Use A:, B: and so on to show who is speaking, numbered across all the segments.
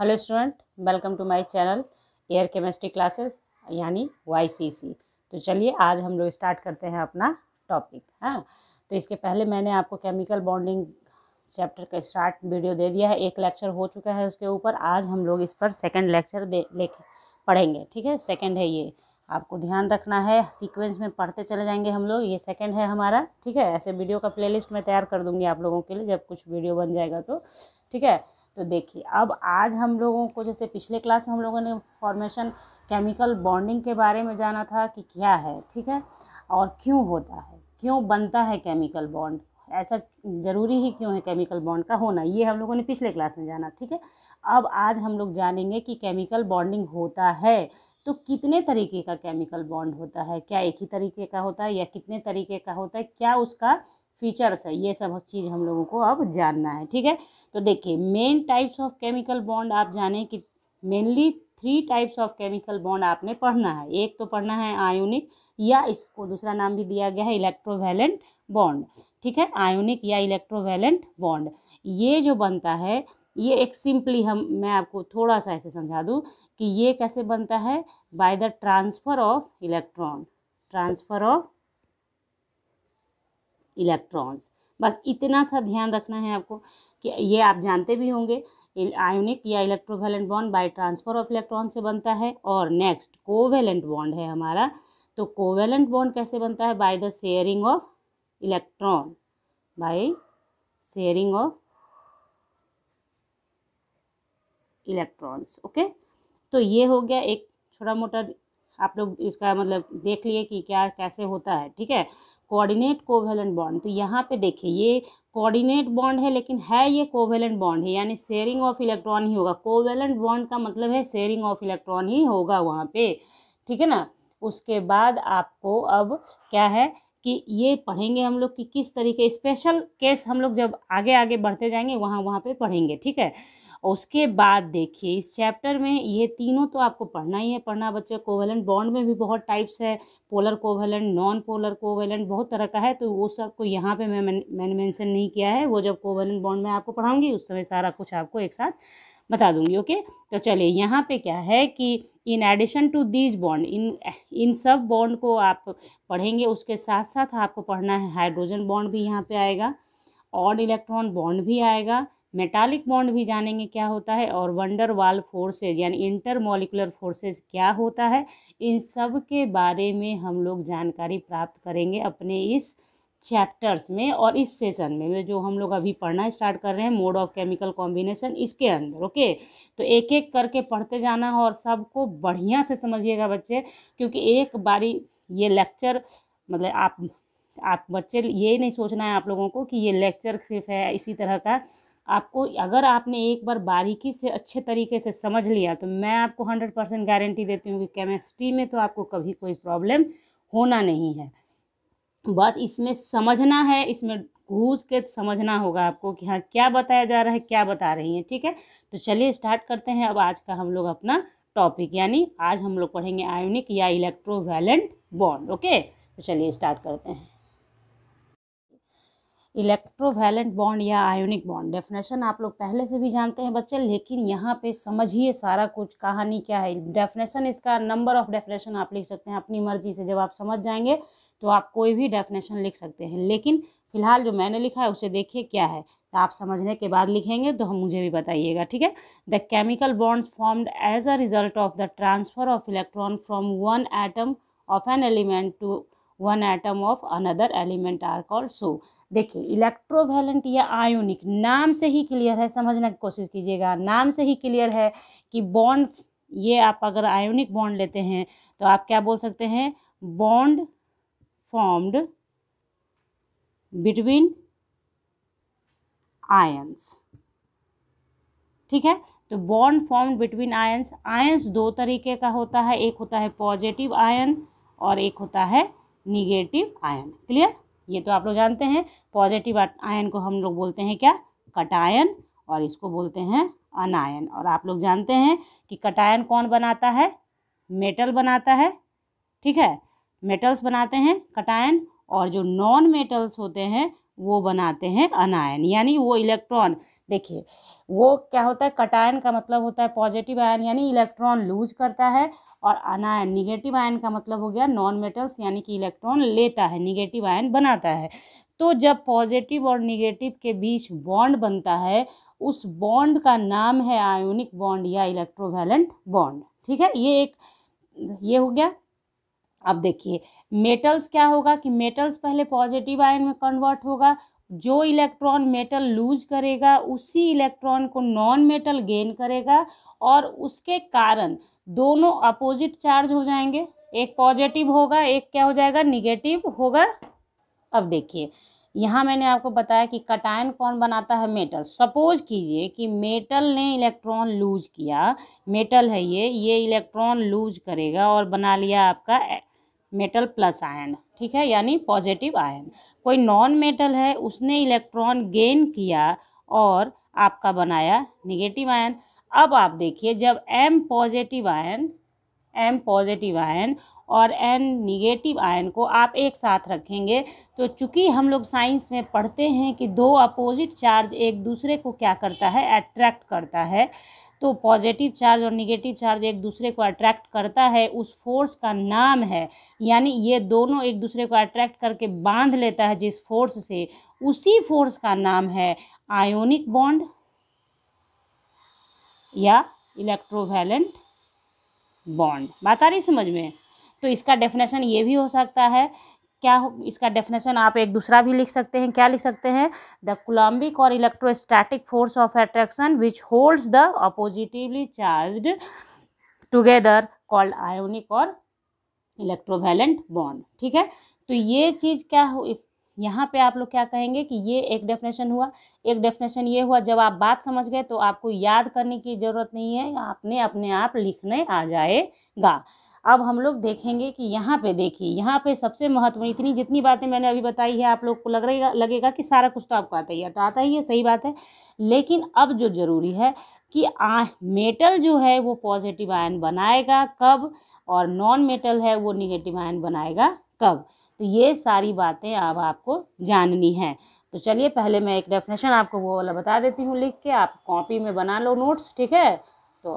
A: hello student welcome to my channel your chemistry classes यानी YCC तो चलिए आज हम लोग स्टार्ट करते हैं अपना टॉपिक हाँ तो इसके पहले मैंने आपको केमिकल बॉन्डिंग चैप्टर का स्टार्ट वीडियो दे दिया है एक लेक्चर हो चुका है उसके ऊपर आज हम लोग इस पर सेकेंड लेक्चर दे लेख पढ़ेंगे ठीक है सेकेंड है ये आपको ध्यान रखना है सीक्वेंस में पढ़ते चले जाएंगे हम लोग ये सेकंड है हमारा ठीक है ऐसे वीडियो का प्लेलिस्ट मैं तैयार कर दूंगी आप लोगों के लिए जब कुछ वीडियो बन जाएगा तो ठीक है तो देखिए अब आज हम लोगों को जैसे पिछले क्लास में हम लोगों ने फॉर्मेशन केमिकल बॉन्डिंग के बारे में जाना था कि क्या है ठीक है और क्यों होता है क्यों बनता है केमिकल बॉन्ड ऐसा ज़रूरी ही क्यों है केमिकल बॉन्ड का होना ये हम लोगों ने पिछले क्लास में जाना ठीक है अब आज हम लोग जानेंगे कि केमिकल बॉन्डिंग होता है तो कितने तरीके का केमिकल बॉन्ड होता है क्या एक ही तरीके का होता है या कितने तरीके का होता है क्या उसका फीचर्स है ये सब चीज़ हम लोगों को अब जानना है ठीक है तो देखिए main types of chemical bond आप जाने कि mainly three types of chemical bond आपने पढ़ना है एक तो पढ़ना है आयोनिक या इसको दूसरा नाम भी दिया गया है इलेक्ट्रोवेलेंट बॉन्ड ठीक है आयोनिक या इलेक्ट्रोवेलेंट बॉन्ड ये जो बनता है ये एक सिंपली हम मैं आपको थोड़ा सा ऐसे समझा दूँ कि ये कैसे बनता है by the transfer of electron transfer of electrons बस इतना सा ध्यान रखना है आपको कि ये आप जानते भी होंगे आयोनिक या electrovalent bond by transfer of electron से बनता है और नेक्स्ट कोवेलेंट बॉन्ड है हमारा तो कोवेलेंट बॉन्ड कैसे बनता है by the sharing of electron by sharing of electrons okay तो ये हो गया एक छोटा मोटा आप लोग इसका मतलब देख लिए कि क्या कैसे होता है ठीक है कोऑर्डिनेट कोवेलेंट बॉन्ड तो यहाँ पे देखिए ये कोऑर्डिनेट बॉन्ड है लेकिन है ये कोवेलेंट बॉन्ड है यानी शेयरिंग ऑफ इलेक्ट्रॉन ही होगा कोवेलेंट बॉन्ड का मतलब है शेयरिंग ऑफ इलेक्ट्रॉन ही होगा वहाँ पे ठीक है ना उसके बाद आपको अब क्या है कि ये पढ़ेंगे हम लोग कि किस तरीके स्पेशल केस हम लोग जब आगे आगे बढ़ते जाएंगे वहाँ वहाँ पे पढ़ेंगे ठीक है उसके बाद देखिए इस चैप्टर में ये तीनों तो आपको पढ़ना ही है पढ़ना बच्चों कोवेलेंट बॉन्ड में भी बहुत टाइप्स है polar covalent non polar covalent बहुत तरह का है तो वो सब को यहाँ पे मैं मैंने मैंशन नहीं किया है वो जब कोवेलेंट बॉन्ड में आपको पढ़ाऊँगी उस समय सारा कुछ आपको एक साथ बता दूंगी ओके तो चलिए यहाँ पे क्या है कि in addition to these bond इन इन सब बॉन्ड को आप पढ़ेंगे उसके साथ साथ आपको पढ़ना है हाइड्रोजन बॉन्ड भी यहाँ पे आएगा और इलेक्ट्रॉन बॉन्ड भी आएगा मेटालिक बॉन्ड भी जानेंगे क्या होता है और वंडर वाल फोर्सेज यानी इंटर मोलिकुलर फोर्सेज क्या होता है इन सब के बारे में हम लोग जानकारी प्राप्त करेंगे अपने इस चैप्टर्स में और इस सेशन में जो हम लोग अभी पढ़ना स्टार्ट कर रहे हैं मोड ऑफ केमिकल कॉम्बिनेशन इसके अंदर ओके तो एक एक करके पढ़ते जाना और सबको बढ़िया से समझिएगा बच्चे क्योंकि एक बारी ये लेक्चर मतलब आप आप बच्चे ये नहीं सोचना है आप लोगों को कि ये लेक्चर सिर्फ है इसी तरह का आपको अगर आपने एक बार बारीकी से अच्छे तरीके से समझ लिया तो मैं आपको हंड्रेड परसेंट गारंटी देती हूँ कि केमिस्ट्री में तो आपको कभी कोई प्रॉब्लम होना नहीं है बस इसमें समझना है इसमें घूस के समझना होगा आपको कि हाँ क्या बताया जा रहा है क्या बता रही हैं ठीक है तो चलिए स्टार्ट करते हैं अब आज का हम लोग अपना टॉपिक यानी आज हम लोग पढ़ेंगे आयोनिक या इलेक्ट्रोवैलेंट बॉन्ड ओके तो चलिए स्टार्ट करते हैं इलेक्ट्रोवैलेंट बॉन्ड या आयोनिक बॉन्ड डेफिनेशन आप लोग पहले से भी जानते हैं बच्चे लेकिन यहाँ पे समझिए सारा कुछ कहानी क्या है डेफिनेशन इसका नंबर ऑफ डेफिनेशन आप लिख सकते हैं अपनी मर्जी से जब आप समझ जाएंगे तो आप कोई भी डेफिनेशन लिख सकते हैं लेकिन फिलहाल जो मैंने लिखा है उसे देखिए क्या है तो आप समझने के बाद लिखेंगे तो हम मुझे भी बताइएगा ठीक है the chemical bonds formed as a result of the transfer of electron from one atom of an element to one atom of another element are called so देखिए इलेक्ट्रोवेलेंट या आयोनिक नाम से ही क्लियर है समझने की कोशिश कीजिएगा नाम से ही क्लियर है कि बॉन्ड ये आप अगर आयोनिक बॉन्ड लेते हैं तो आप क्या बोल सकते हैं बॉन्ड formed between ions ठीक है तो bond form between ions ions दो तरीके का होता है एक होता है पॉजिटिव आयन और एक होता है निगेटिव आयन क्लियर ये तो आप लोग जानते हैं पॉजिटिव आयन को हम लोग बोलते हैं क्या कटायन और इसको बोलते हैं अनायन और आप लोग जानते हैं कि कटायन कौन बनाता है मेटल बनाता है ठीक है मेटल्स बनाते हैं कटायन और जो नॉन मेटल्स होते हैं वो बनाते हैं अनायन यानी वो इलेक्ट्रॉन देखिए वो क्या होता है कटायन का मतलब होता है पॉजिटिव आयन यानी इलेक्ट्रॉन लूज करता है और अनायन निगेटिव आयन का मतलब हो गया नॉन मेटल्स यानी कि इलेक्ट्रॉन लेता है निगेटिव आयन बनाता है तो जब पॉजिटिव और निगेटिव के बीच बॉन्ड बनता है उस बॉन्ड का नाम है आयोनिक बॉन्ड या इलेक्ट्रोवैलेंट बॉन्ड ठीक है ये एक ये हो गया अब देखिए मेटल्स क्या होगा कि मेटल्स पहले पॉजिटिव आयन में कन्वर्ट होगा जो इलेक्ट्रॉन मेटल लूज करेगा उसी इलेक्ट्रॉन को नॉन मेटल गेन करेगा और उसके कारण दोनों अपोजिट चार्ज हो जाएंगे एक पॉजिटिव होगा एक क्या हो जाएगा निगेटिव होगा अब देखिए यहाँ मैंने आपको बताया कि कटायन कौन बनाता है मेटल सपोज कीजिए कि मेटल ने इलेक्ट्रॉन लूज किया मेटल है ये ये इलेक्ट्रॉन लूज करेगा और बना लिया आपका मेटल प्लस आयन ठीक है यानी पॉजिटिव आयन कोई नॉन मेटल है उसने इलेक्ट्रॉन गेन किया और आपका बनाया निगेटिव आयन अब आप देखिए जब M positive ion M positive ion और एन निगेटिव आयन को आप एक साथ रखेंगे तो चूंकि हम लोग साइंस में पढ़ते हैं कि दो अपोजिट चार्ज एक दूसरे को क्या करता है अट्रैक्ट करता है तो पॉजिटिव चार्ज और निगेटिव चार्ज एक दूसरे को अट्रैक्ट करता है उस फोर्स का नाम है यानी ये दोनों एक दूसरे को अट्रैक्ट करके बांध लेता है जिस फोर्स से उसी फोर्स का नाम है आयोनिक बॉन्ड या इलेक्ट्रोवैलेंट बॉन्ड बात आ रही समझ में तो इसका डेफिनेशन ये भी हो सकता है क्या हो इसका डेफिनेशन आप एक दूसरा भी लिख सकते हैं क्या लिख सकते हैं द कोलम्बिक और electrostatic force of attraction which holds the oppositely charged together called ionic और इलेक्ट्रोवेलेंट बॉन्ड ठीक है तो ये चीज़ क्या हो यहाँ पे आप लोग क्या कहेंगे कि ये एक डेफिनेशन हुआ एक डेफिनेशन ये हुआ जब आप बात समझ गए तो आपको याद करने की ज़रूरत नहीं है आपने अपने आप लिखने आ जाएगा अब हम लोग देखेंगे कि यहाँ पे देखिए यहाँ पे सबसे महत्वपूर्ण इतनी जितनी बातें मैंने अभी बताई है आप लोग को लग रहेगा लगेगा कि सारा कुछ तो आपको आता ही है तो आता ही है सही बात है लेकिन अब जो ज़रूरी है कि आ, मेटल जो है वो पॉजिटिव आयन बनाएगा कब और नॉन मेटल है वो निगेटिव आयन बनाएगा कब तो ये सारी बातें अब आपको जाननी है तो चलिए पहले मैं एक डेफिनेशन आपको वो वाला बता देती हूँ लिख के आप कॉपी में बना लो नोट्स ठीक है तो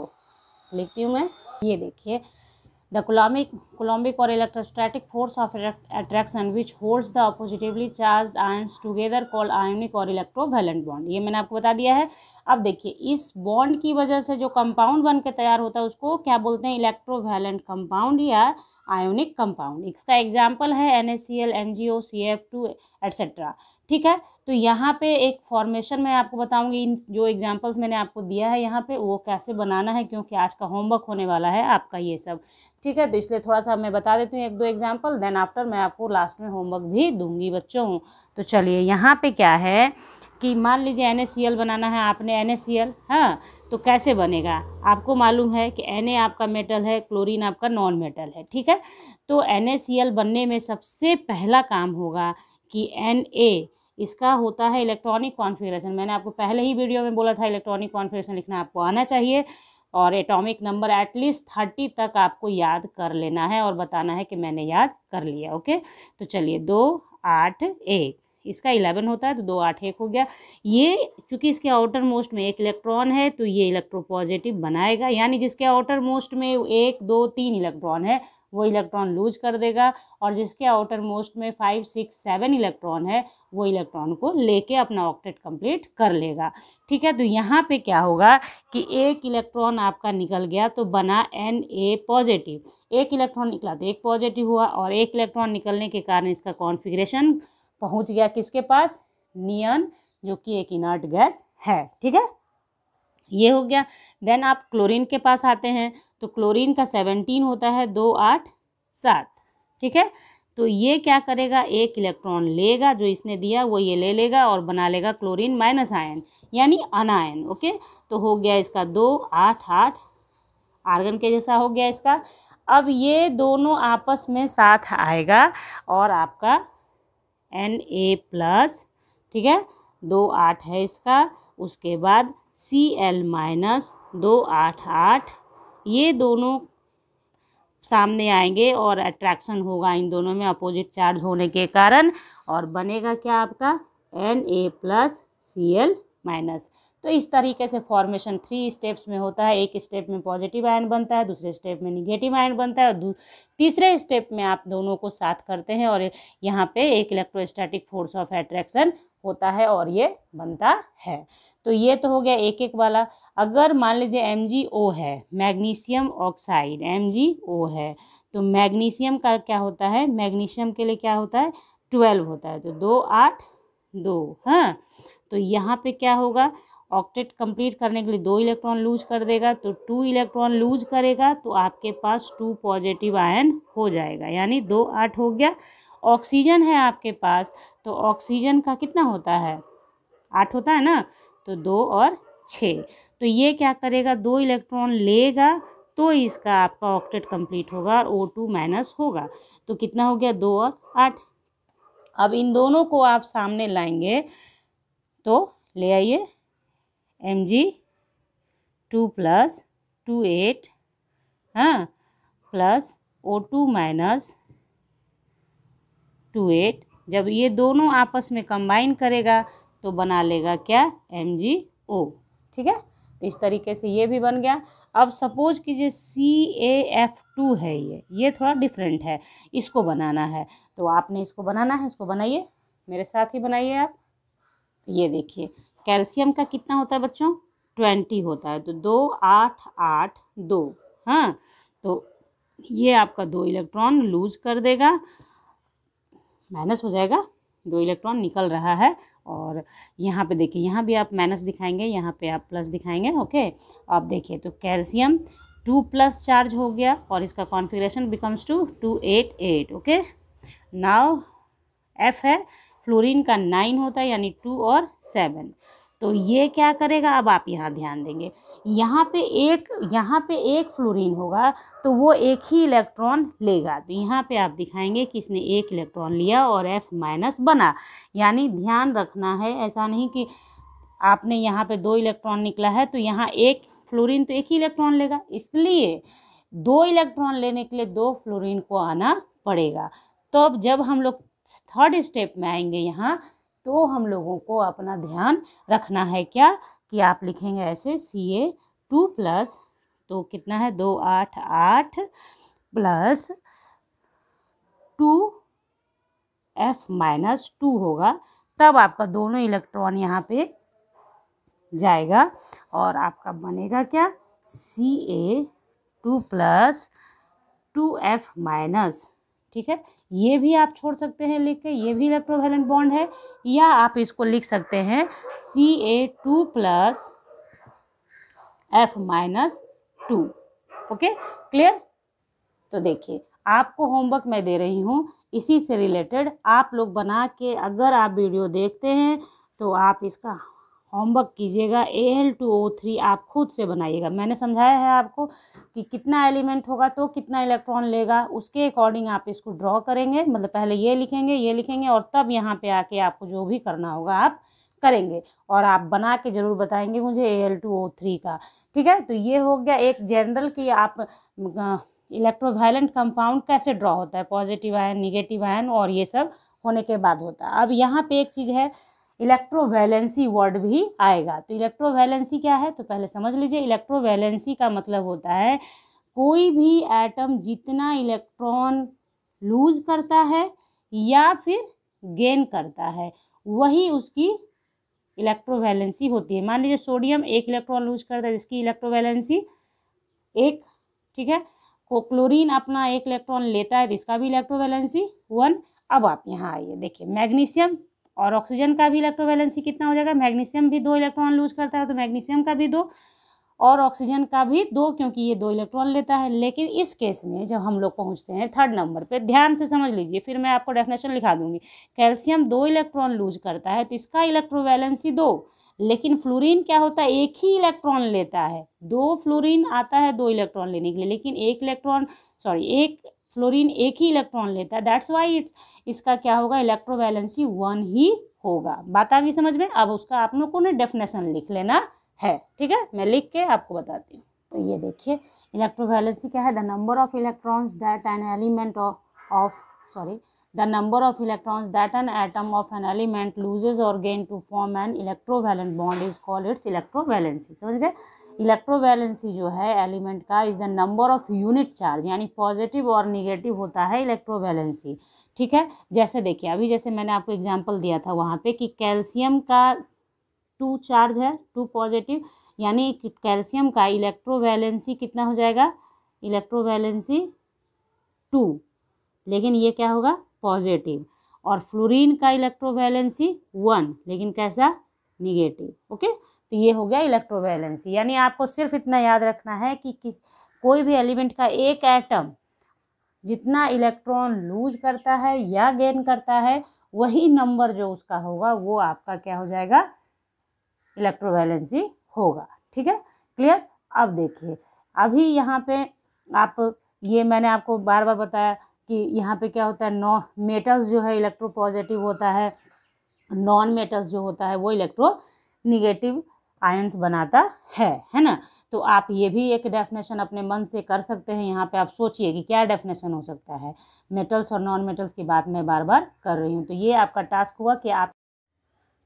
A: लिखती हूँ मैं ये देखिए the coulombic coulombic or electrostatic force of attraction which holds the positively charged ions together called ionic or electrovalent bond ये मैंने आपको बता दिया है अब देखिए इस बॉन्ड की वजह से जो कंपाउंड बन के तैयार होता है उसको क्या बोलते हैं इलेक्ट्रोवेलेंट कंपाउंड या आयोनिक कंपाउंड इसका एग्जाम्पल है N S C L N G O C F two etcetera ठीक है तो यहाँ पे एक फॉर्मेशन मैं आपको बताऊँगी इन जो एग्जाम्पल्स मैंने आपको दिया है यहाँ पे वो कैसे बनाना है क्योंकि आज का होमवर्क होने वाला है आपका ये सब ठीक है तो इसलिए थोड़ा सा मैं बता देती हूँ एक दो एग्जाम्पल देन आफ्टर मैं आपको लास्ट में होमवर्क भी दूंगी बच्चों तो चलिए यहाँ पर क्या है कि मान लीजिए एन बनाना है आपने एन एस हाँ तो कैसे बनेगा आपको मालूम है कि एन आपका मेटल है क्लोरीन आपका नॉन मेटल है ठीक है तो एन बनने में सबसे पहला काम होगा कि एन इसका होता है इलेक्ट्रॉनिक कॉन्फ़िगरेशन मैंने आपको पहले ही वीडियो में बोला था इलेक्ट्रॉनिक कॉन्फ़िगरेशन लिखना आपको आना चाहिए और एटॉमिक नंबर एटलीस्ट थर्टी तक आपको याद कर लेना है और बताना है कि मैंने याद कर लिया ओके तो चलिए दो आठ एक इसका इलेवन होता है तो दो आठ एक हो गया ये चूँकि इसके आउटर मोस्ट में एक इलेक्ट्रॉन है तो ये इलेक्ट्रोपॉजिटिव बनाएगा यानी जिसके आउटर मोस्ट में एक दो तीन इलेक्ट्रॉन है वो इलेक्ट्रॉन लूज कर देगा और जिसके आउटर मोस्ट में फाइव सिक्स सेवन इलेक्ट्रॉन है वो इलेक्ट्रॉन को लेके अपना ऑक्टेट कंप्लीट कर लेगा ठीक है तो यहाँ पे क्या होगा कि एक इलेक्ट्रॉन आपका निकल गया तो बना एन ए पॉजिटिव एक इलेक्ट्रॉन निकला तो एक पॉजिटिव हुआ और एक इलेक्ट्रॉन निकलने के कारण इसका कॉन्फिग्रेशन पहुंच गया किसके पास नियन जो कि एक इनर्ट गैस है ठीक है ये हो गया देन आप क्लोरीन के पास आते हैं तो क्लोरीन का सेवनटीन होता है दो आठ सात ठीक है तो ये क्या करेगा एक इलेक्ट्रॉन लेगा जो इसने दिया वो ये ले लेगा और बना लेगा क्लोरीन माइनस आयन यानी अनायन ओके तो हो गया इसका दो आठ आठ आर्गन के जैसा हो गया इसका अब ये दोनों आपस में साथ आएगा और आपका एन ए प्लस ठीक है दो आठ है इसका उसके बाद सी एल माइनस दो आठ आठ ये दोनों सामने आएंगे और अट्रैक्शन होगा इन दोनों में अपोजिट चार्ज होने के कारण और बनेगा क्या आपका N A plus C L minus तो इस तरीके से फॉर्मेशन थ्री स्टेप्स में होता है एक स्टेप में पॉजिटिव आयन बनता है दूसरे स्टेप में निगेटिव आयन बनता है और तीसरे स्टेप में आप दोनों को साथ करते हैं और यहाँ पे एक इलेक्ट्रोस्टैटिक फोर्स ऑफ एट्रैक्शन होता है और ये बनता है तो ये तो हो गया एक एक वाला अगर मान लीजिए एम है मैग्नीशियम ऑक्साइड एम है तो मैग्नीशियम का क्या होता है मैग्नीशियम के लिए क्या होता है ट्वेल्व होता है तो दो आठ दो हाँ तो यहाँ पे क्या होगा ऑक्टेट कंप्लीट करने के लिए दो इलेक्ट्रॉन लूज कर देगा तो टू इलेक्ट्रॉन लूज करेगा तो आपके पास टू पॉजिटिव आयन हो जाएगा यानी दो आठ हो गया ऑक्सीजन है आपके पास तो ऑक्सीजन का कितना होता है आठ होता है ना तो दो और छः तो ये क्या करेगा दो इलेक्ट्रॉन लेगा तो इसका आपका ऑक्टेट कंप्लीट होगा और ओ टू माइनस होगा तो कितना हो गया दो और आठ अब इन दोनों को आप सामने लाएंगे तो ले आइए M G two plus two eight हाँ plus O two minus two eight जब ये दोनों आपस में कंबाइन करेगा तो बना लेगा क्या एम जी ओ ठीक है तो इस तरीके से ये भी बन गया अब सपोज कीजिए सी ए एफ टू है ये ये थोड़ा डिफरेंट है इसको बनाना है तो आपने इसको बनाना है इसको बनाइए मेरे साथ ही बनाइए आप ये देखिए कैल्शियम का कितना होता है बच्चों ट्वेंटी होता है तो दो आठ आठ दो हाँ तो ये आपका दो इलेक्ट्रॉन लूज कर देगा माइनस हो जाएगा दो इलेक्ट्रॉन निकल रहा है और यहाँ पे देखिए यहाँ भी आप माइनस दिखाएंगे यहाँ पे आप प्लस दिखाएंगे ओके आप देखिए तो कैल्शियम टू प्लस चार्ज हो गया और इसका configuration becomes two two eight eight okay now F है फ्लोरीन का नाइन होता है यानी टू और सेवन तो ये क्या करेगा अब आप यहाँ ध्यान देंगे यहाँ पे एक यहाँ पे एक फ्लोरीन होगा तो वो एक ही इलेक्ट्रॉन लेगा तो यहाँ पे आप दिखाएंगे कि इसने एक इलेक्ट्रॉन लिया और एफ माइनस बना यानी ध्यान रखना है ऐसा नहीं कि आपने यहाँ पे दो इलेक्ट्रॉन निकला है तो यहाँ एक फ्लोरीन तो एक ही इलेक्ट्रॉन लेगा इसलिए दो इलेक्ट्रॉन लेने के लिए दो फ्लोरिन को आना पड़ेगा तो अब जब हम लोग थर्ड स्टेप में आएंगे यहाँ तो हम लोगों को अपना ध्यान रखना है क्या कि आप लिखेंगे ऐसे सी ए टू प्लस तो कितना है दो आठ आठ plus two F minus two होगा तब आपका दोनों इलेक्ट्रॉन यहाँ पे जाएगा और आपका बनेगा क्या C A two plus two F minus ठीक है ये भी आप छोड़ सकते हैं लिख के ये भी इलेक्ट्रोवेलेंट बॉन्ड है या आप इसको लिख सकते हैं C A two plus F minus two okay clear तो देखिए आपको होमवर्क मैं दे रही हूँ इसी से रिलेटेड आप लोग बना के अगर आप वीडियो देखते हैं तो आप इसका होमवर्क कीजिएगा A L two O three आप खुद से बनाइएगा मैंने समझाया है आपको कि कितना एलिमेंट होगा तो कितना इलेक्ट्रॉन लेगा उसके अकॉर्डिंग आप इसको ड्रॉ करेंगे मतलब पहले ये लिखेंगे ये लिखेंगे और तब यहाँ पे आके आपको जो भी करना होगा आप करेंगे और आप बना के ज़रूर बताएंगे मुझे A L two O three का ठीक है तो ये हो गया एक जनरल कि आप इलेक्ट्रोवायलेंट कंपाउंड कैसे ड्रॉ होता है पॉजिटिव आयन निगेटिव आयन और ये सब होने के बाद होता है अब यहाँ पे एक चीज़ है इलेक्ट्रोवैलेंसी वर्ड भी आएगा तो इलेक्ट्रोवैलेंसी क्या है तो पहले समझ लीजिए इलेक्ट्रोवैलेंसी का मतलब होता है कोई भी एटम जितना इलेक्ट्रॉन लूज करता है या फिर गेन करता है वही उसकी इलेक्ट्रोवैलेंसी होती है मान लीजिए सोडियम एक इलेक्ट्रॉन लूज करता है जिसकी इलेक्ट्रोवैलेंसी एक ठीक है को क्लोरीन अपना एक इलेक्ट्रॉन लेता है तो इसका भी इलेक्ट्रोवैलेंसी वन अब आप यहाँ आइए देखिए मैग्नीशियम और ऑक्सीजन का भी इलेक्ट्रो वैलेंसी कितना हो जाएगा मैग्नीशियम भी दो इलेक्ट्रॉन लूज करता है तो मैग्नीशियम का भी दो और ऑक्सीजन का भी दो क्योंकि ये दो इलेक्ट्रॉन लेता है लेकिन इस केस में जब हम लोग पहुंचते हैं थर्ड नंबर पे ध्यान से समझ लीजिए फिर मैं आपको डेफिनेशन लिखा दूंगी कैल्शियम दो इलेक्ट्रॉन लूज करता है तो इसका इलेक्ट्रोवैलेंसी दो लेकिन फ्लोरीन क्या होता है एक ही इलेक्ट्रॉन लेता है दो फ्लोरीन आता है दो इलेक्ट्रॉन लेने के लिए लेकिन एक इलेक्ट्रॉन सॉरी एक फ्लोरीन एक ही इलेक्ट्रॉन लेता है दैट्स वाई इट्स इसका क्या होगा इलेक्ट्रो वैलेंसी वन ही होगा बात आ गई समझ में अब उसका आप लोग को ना डेफिनेशन लिख लेना है ठीक है मैं लिख के आपको बताती हूँ तो ये देखिए इलेक्ट्रो वैलेंसी क्या है the number of electrons that an element of sorry the the number of electrons that an atom of an element loses or gain to form an bond is is it's electro electrovalency समझ गए electro electrovalency जो है element का is the number of unit charge यानी positive और negative होता है electro electrovalency ठीक है जैसे देखिए अभी जैसे मैंने आपको एग्जाम्पल दिया था वहाँ पर कि कैल्शियम का टू चार्ज है टू पॉजिटिव यानी कैल्शियम का इलेक्ट्रो इलेक्ट्रोवैलेंसी कितना हो जाएगा इलेक्ट्रो इलेक्ट्रोवैलेंसी टू लेकिन ये क्या होगा पॉजिटिव और फ्लोरीन का इलेक्ट्रोवैलेंसी वन लेकिन कैसा निगेटिव ओके तो ये हो गया इलेक्ट्रोवैलेंसी यानी आपको सिर्फ इतना याद रखना है कि किस कोई भी एलिमेंट का एक एटम जितना इलेक्ट्रॉन लूज करता है या गेन करता है वही नंबर जो उसका होगा वो आपका क्या हो जाएगा इलेक्ट्रोवैलेंसी होगा ठीक है क्लियर अब देखिए अभी यहाँ पे आप ये मैंने आपको बार बार बताया कि यहाँ पे क्या होता है नॉ मेटल्स जो है इलेक्ट्रो पॉजिटिव होता है नॉन मेटल्स जो होता है वो इलेक्ट्रो निगेटिव आयंस बनाता है है ना तो आप ये भी एक डेफिनेशन अपने मन से कर सकते हैं यहाँ पे आप सोचिए कि क्या डेफिनेशन हो सकता है मेटल्स और नॉन मेटल्स की बात मैं बार बार कर रही हूँ तो ये आपका टास्क हुआ कि आप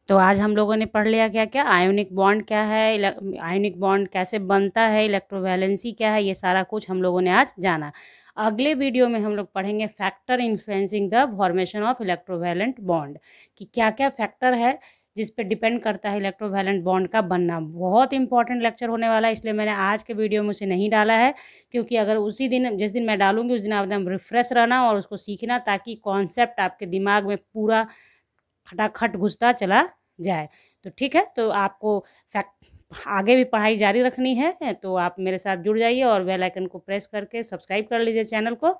A: तो आज हम लोगों ने पढ़ लिया क्या क्या आयोनिक बॉन्ड क्या है आयोनिक बॉन्ड कैसे बनता है इलेक्ट्रोवैलेंसी क्या है ये सारा कुछ हम लोगों ने आज जाना अगले वीडियो में हम लोग पढ़ेंगे factor influencing the formation of electrovalent bond कि क्या क्या फैक्टर है जिस पर डिपेंड करता है इलेक्ट्रोवैलेंट बॉन्ड का बनना बहुत इंपॉर्टेंट लेक्चर होने वाला है इसलिए मैंने आज के वीडियो में उसे नहीं डाला है क्योंकि अगर उसी दिन जिस दिन मैं डालूंगी उस दिन आप एकदम रिफ्रेश रहना और उसको सीखना ताकि कॉन्सेप्ट आपके दिमाग में पूरा खटाखट घुसता चला जाए तो ठीक है तो आपको फैक्ट आगे भी पढ़ाई जारी रखनी है तो आप मेरे साथ जुड़ जाइए और बेल आइकन को प्रेस करके सब्सक्राइब कर लीजिए चैनल को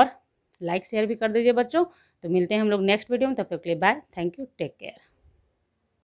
A: और लाइक शेयर भी कर दीजिए बच्चों तो मिलते हैं हम लोग नेक्स्ट वीडियो में तब तक के लिए bye thank you take care